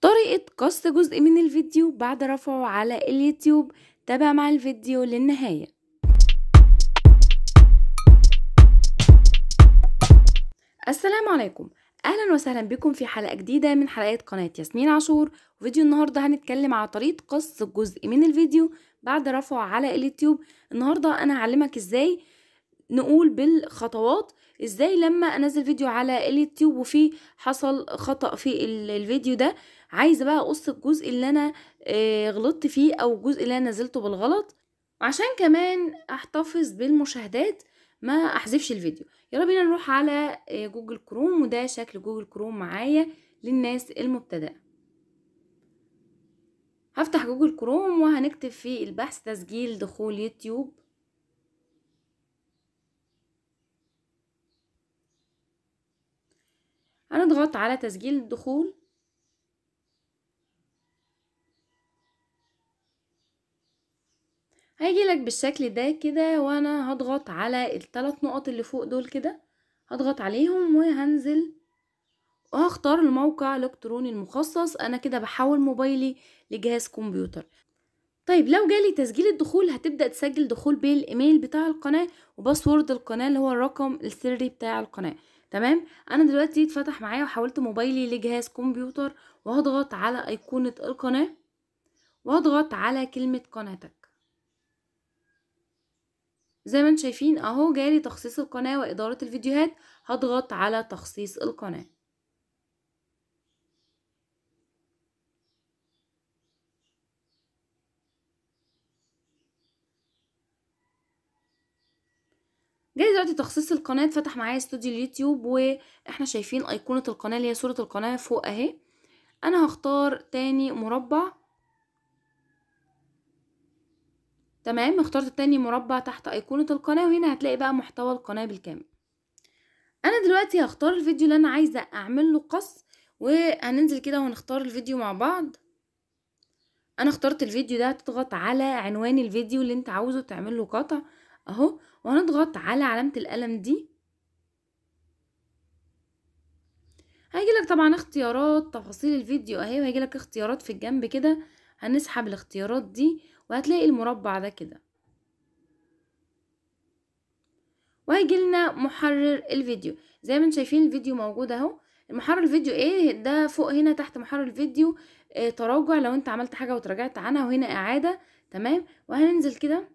طريقة قص جزء من الفيديو بعد رفعه على اليوتيوب تابع مع الفيديو للنهاية السلام عليكم اهلا وسهلا بكم في حلقة جديدة من حلقات قناة ياسمين عاشور فيديو النهاردة هنتكلم على طريقة قص جزء من الفيديو بعد رفعه على اليوتيوب النهاردة انا هعلمك ازاي نقول بالخطوات ازاي لما انزل فيديو على اليوتيوب وفي حصل خطأ في الفيديو ده عايزه بقى اقص الجزء اللي انا آه، غلطت فيه او الجزء اللي انا نزلته بالغلط وعشان كمان احتفظ بالمشاهدات ما احذفش الفيديو يلا بينا نروح على آه، جوجل كروم وده شكل جوجل كروم معايا للناس المبتدئه هفتح جوجل كروم وهنكتب في البحث تسجيل دخول يوتيوب هنضغط على تسجيل الدخول هاجي لك بالشكل ده كده وانا هضغط على التلات نقط اللي فوق دول كده هضغط عليهم وهنزل وهختار الموقع الالكتروني المخصص انا كده بحول موبايلي لجهاز كمبيوتر طيب لو جالي تسجيل الدخول هتبدا تسجل دخول بالايميل بتاع القناه وباسورد القناه اللي هو الرقم السري بتاع القناه تمام انا دلوقتي اتفتح معايا وحولت موبايلي لجهاز كمبيوتر وهضغط على ايقونه القناه وهضغط على كلمه قناتك زي ما انتم شايفين اهو جالي تخصيص القناة وإدارة الفيديوهات هضغط على تخصيص القناة جاي دلوقتي تخصيص القناة اتفتح معايا استوديو اليوتيوب واحنا شايفين ايقونة القناة اللي هي صورة القناة فوق اهي انا هختار تاني مربع تمام اخترت التاني مربع تحت ايقونة القناة وهنا هتلاقي بقى محتوى القناة بالكامل انا دلوقتي هختار الفيديو اللي انا عايزة اعمل له قص وهننزل كده وهنختار الفيديو مع بعض انا اخترت الفيديو ده هتضغط على عنوان الفيديو اللي انت عاوزه تعمل له قطع اهو وهنضغط على علامة القلم دي هيجيلك طبعا اختيارات تفاصيل الفيديو اهي وهيجيلك اختيارات في الجنب كده هنسحب الاختيارات دي وهتلاقي المربع ده كده وهيجي لنا محرر الفيديو زي ما انتم شايفين الفيديو موجود اهو محرر الفيديو ايه ده فوق هنا تحت محرر الفيديو اه تراجع لو انت عملت حاجه وتراجعت عنها وهنا اعاده تمام وهننزل كده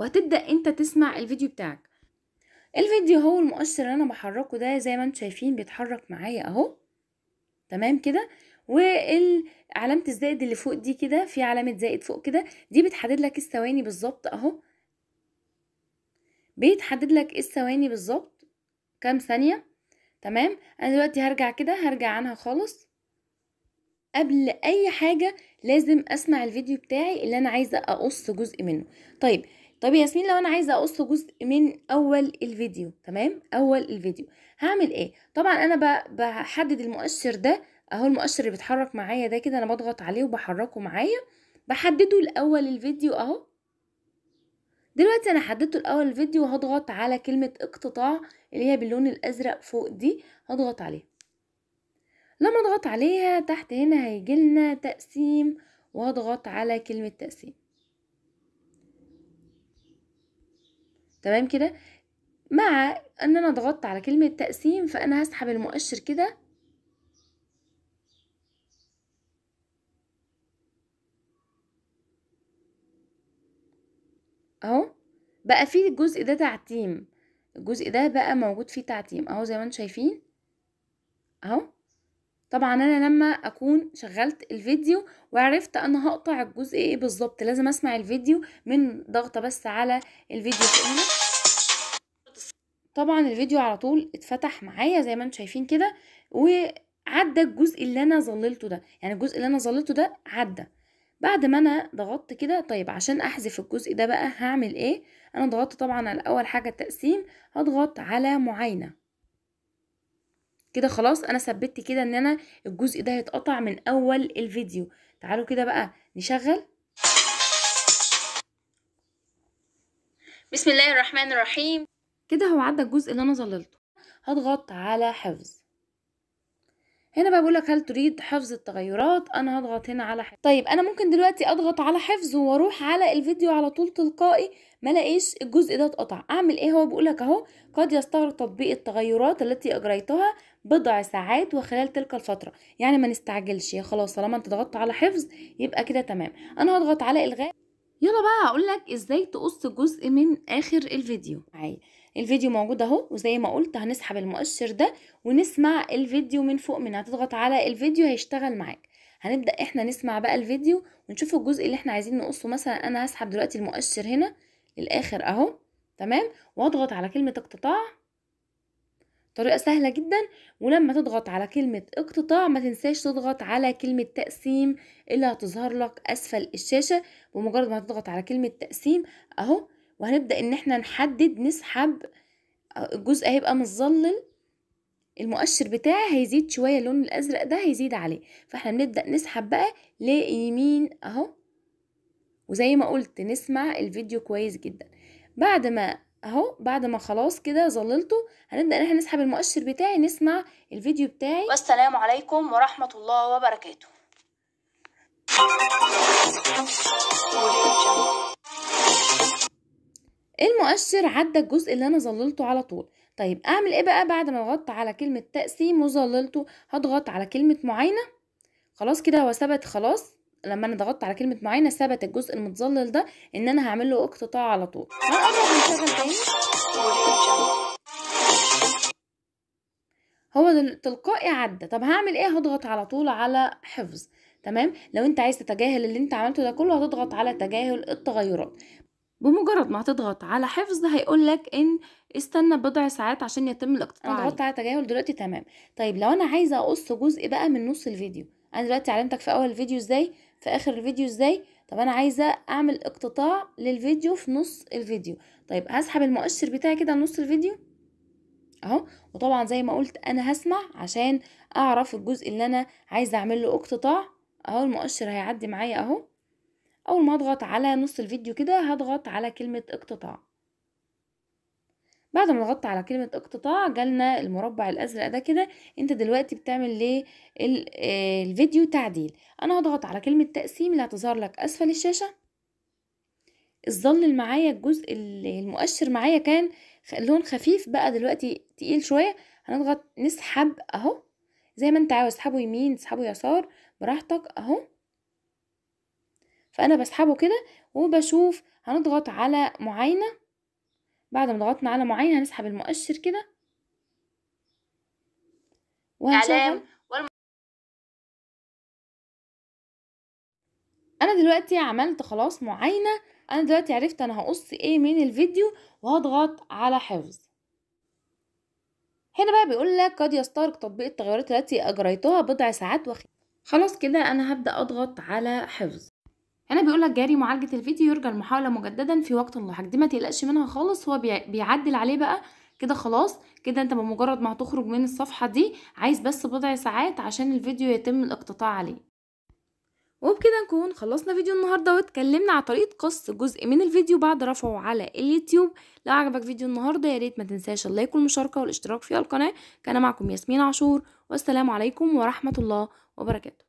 وهتبدا انت تسمع الفيديو بتاعك الفيديو هو المؤشر اللي انا بحركه ده زي ما انتم شايفين بيتحرك معايا اهو تمام كده وعلامه الزائد اللي فوق دي كده في علامه زائد فوق كده دي بتحدد لك الثواني بالظبط اهو بيتحدد لك الثواني بالظبط كام ثانيه تمام انا دلوقتي هرجع كده هرجع عنها خالص قبل اي حاجه لازم اسمع الفيديو بتاعي اللي انا عايزه اقص جزء منه طيب طب ياسمين لو انا عايزه اقص جزء من اول الفيديو تمام اول الفيديو هعمل ايه طبعا انا بحدد المؤشر ده اهو المؤشر اللي بيتحرك معايا ده كده انا بضغط عليه وبحركه معايا بحدده الاول الفيديو اهو دلوقتي انا حددته الاول الفيديو وهضغط على كلمة اقتطاع اللي هي باللون الازرق فوق دي هضغط عليها لما اضغط عليها تحت هنا هيجيلنا تقسيم وهضغط على كلمة تقسيم تمام كده مع ان انا ضغطت على كلمة تقسيم فانا هسحب المؤشر كده بقى في الجزء ده تعتيم الجزء ده بقى موجود فيه تعتيم اهو زي ما انتم شايفين اهو طبعا انا لما اكون شغلت الفيديو وعرفت انا هقطع الجزء ايه بالظبط لازم اسمع الفيديو من ضغطه بس على الفيديو فوق هنا طبعا الفيديو على طول اتفتح معايا زي ما انتم شايفين كده وعدى الجزء اللي انا ظللته ده يعني الجزء اللي انا ظللته ده عدى بعد ما انا ضغطت كده طيب عشان احذف الجزء ده بقى هعمل ايه انا ضغطت طبعا على اول حاجه التقسيم هضغط على معاينه كده خلاص انا ثبتت كده ان انا الجزء ده هيتقطع من اول الفيديو تعالوا كده بقى نشغل بسم الله الرحمن الرحيم كده هو عدى الجزء اللي انا ظللته هضغط على حفظ هنا بقى بقولك هل تريد حفظ التغيرات انا هضغط هنا على حفظ طيب انا ممكن دلوقتي اضغط على حفظ واروح على الفيديو على طول تلقائي ما الاقيش الجزء ده اتقطع اعمل ايه هو لك اهو قد يستغرق تطبيق التغيرات التي اجريتها بضع ساعات وخلال تلك الفتره يعني ما نستعجلش خلاص طالما انت ضغطت على حفظ يبقى كده تمام انا هضغط على الغاء يلا بقى لك ازاي تقص جزء من اخر الفيديو معايا الفيديو موجود اهو وزي ما قلت هنسحب المؤشر ده ونسمع الفيديو من فوق من هتضغط على الفيديو هيشتغل معاك هنبدا احنا نسمع بقى الفيديو ونشوف الجزء اللي احنا عايزين نقصه مثلا انا هسحب دلوقتي المؤشر هنا للاخر اهو تمام واضغط على كلمه اقتطاع طريقة سهلة جدا ولما تضغط على كلمة اقتطاع ما تنساش تضغط على كلمة تقسيم اللي هتظهر لك أسفل الشاشة بمجرد ما تضغط على كلمة تقسيم أهو وهنبدأ ان احنا نحدد نسحب آه، الجزء هيبقى متظلل المؤشر بتاعي هيزيد شويه اللون الازرق ده هيزيد عليه فاحنا بنبدا نسحب بقى ليمين اهو وزي ما قلت نسمع الفيديو كويس جدا بعد ما اهو بعد ما خلاص كده ظللته هنبدا ان احنا نسحب المؤشر بتاعي نسمع الفيديو بتاعي والسلام عليكم ورحمه الله وبركاته المؤشر عدى الجزء اللي انا ظللته على طول طيب اعمل ايه بقى بعد ما ضغطت على كلمة تقسيم وظللته هضغط على كلمة معينة خلاص كده هو ثبت خلاص لما انا ضغطت على كلمة معينة ثبت الجزء المتظلل ده ان انا هعمل له اقتطاع على طول تاني هو تلقائي عدى طب هعمل ايه هضغط على طول على حفظ تمام لو انت عايز تتجاهل اللي انت عملته ده كله هتضغط على تجاهل التغيرات بمجرد ما هتضغط على حفظ هيقول لك ان استنى بضع ساعات عشان يتم الاقتطاع انا ضغطت على تجاهل دلوقتي تمام طيب لو انا عايزه اقص جزء بقى من نص الفيديو انا دلوقتي علمتك في اول الفيديو ازاي في اخر الفيديو ازاي طب انا عايزه اعمل اقتطاع للفيديو في نص الفيديو طيب هسحب المؤشر بتاعي كده نص الفيديو اهو وطبعا زي ما قلت انا هسمع عشان اعرف الجزء اللي انا عايزه اعمل له اقتطاع اهو المؤشر هيعدي معايا اهو اول ما اضغط على نص الفيديو كده هضغط على كلمة اقتطاع بعد ما ضغطت على كلمة اقتطاع جالنا المربع الازرق ده كده انت دلوقتي بتعمل ليه آه، الفيديو تعديل انا هضغط على كلمة تقسيم اللي هتظهر لك اسفل الشاشة الظل اللي معايا الجزء المؤشر معايا كان لون خفيف بقى دلوقتي تقيل شوية هنضغط نسحب اهو زي ما انت عاوز اسحبه يمين تسحبه يسار براحتك اهو فانا بسحبه كده وبشوف هنضغط على معاينة بعد ما ضغطنا على معاينة هنسحب المؤشر كده وهنشغل انا دلوقتي عملت خلاص معاينة انا دلوقتي عرفت انا هقص ايه من الفيديو وهضغط على حفظ هنا بقى بيقول لك قد يستغرق تطبيق التغيرات التي اجريتها بضع ساعات وخ... خلاص كده انا هبدا اضغط على حفظ هنا بيقول لك جاري معالجه الفيديو يرجى المحاوله مجددا في وقت لاحق دي ما تقلقش منها خالص هو بيعدل عليه بقى كده خلاص كده انت بمجرد ما هتخرج من الصفحه دي عايز بس بضع ساعات عشان الفيديو يتم الاقتطاع عليه وبكده نكون خلصنا فيديو النهارده واتكلمنا على طريقه قص جزء من الفيديو بعد رفعه على اليوتيوب لو عجبك فيديو النهارده يا ريت ما تنساش اللايك والمشاركه والاشتراك في القناه كان معكم ياسمين عاشور والسلام عليكم ورحمه الله وبركاته